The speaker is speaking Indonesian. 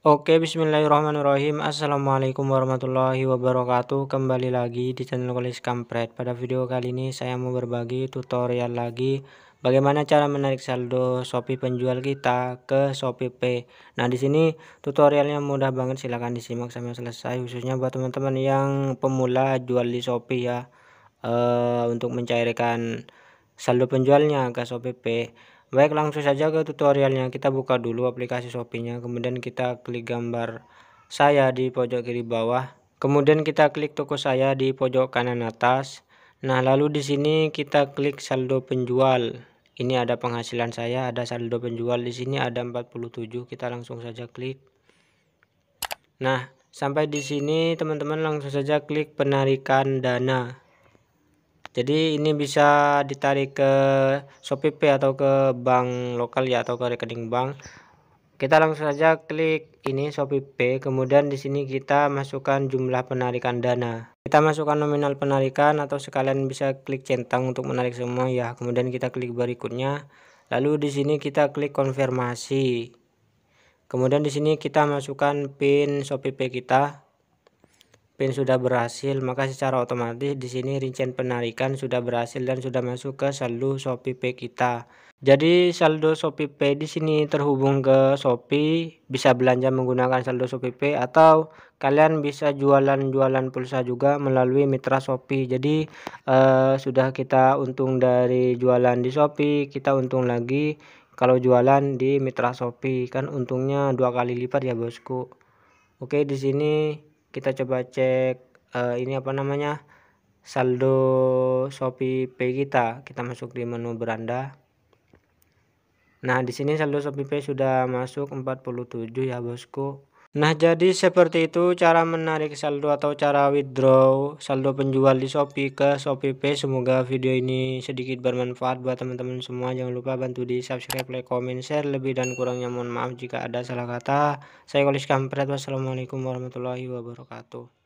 Oke bismillahirrahmanirrahim Assalamualaikum warahmatullahi wabarakatuh Kembali lagi di channel Kolis Kampret Pada video kali ini saya mau berbagi tutorial lagi Bagaimana cara menarik saldo Shopee penjual kita ke Shopee Pay Nah di sini tutorialnya mudah banget silahkan disimak sampai selesai Khususnya buat teman-teman yang pemula jual di Shopee ya uh, Untuk mencairkan saldo penjualnya ke Shopee Pay Baik, langsung saja ke tutorialnya. Kita buka dulu aplikasi Shopee-nya, kemudian kita klik gambar saya di pojok kiri bawah. Kemudian kita klik toko saya di pojok kanan atas. Nah, lalu di sini kita klik saldo penjual. Ini ada penghasilan saya, ada saldo penjual di sini ada 47. Kita langsung saja klik. Nah, sampai di sini teman-teman langsung saja klik penarikan dana jadi ini bisa ditarik ke Shopee atau ke bank lokal ya atau ke rekening bank kita langsung saja klik ini Shopee kemudian di sini kita masukkan jumlah penarikan dana kita masukkan nominal penarikan atau sekalian bisa klik centang untuk menarik semua ya kemudian kita klik berikutnya lalu di sini kita klik konfirmasi kemudian di sini kita masukkan pin Shopee kita pin sudah berhasil maka secara otomatis di sini rincian penarikan sudah berhasil dan sudah masuk ke saldo Shopee Pay kita jadi saldo Shopee Pay di sini terhubung ke Shopee bisa belanja menggunakan saldo Shopee Pay atau kalian bisa jualan-jualan pulsa juga melalui mitra Shopee jadi eh, sudah kita untung dari jualan di Shopee kita untung lagi kalau jualan di mitra Shopee kan untungnya dua kali lipat ya bosku Oke di sini kita coba cek uh, ini apa namanya saldo Shopee kita kita masuk di menu beranda nah di sini saldo Shopee sudah masuk 47 ya bosku Nah, jadi seperti itu cara menarik saldo atau cara withdraw saldo penjual di Shopee ke ShopeePay Semoga video ini sedikit bermanfaat buat teman-teman semua. Jangan lupa bantu di subscribe, like, comment, share. Lebih dan kurangnya mohon maaf jika ada salah kata. Saya Kolis Kampret. Wassalamualaikum warahmatullahi wabarakatuh.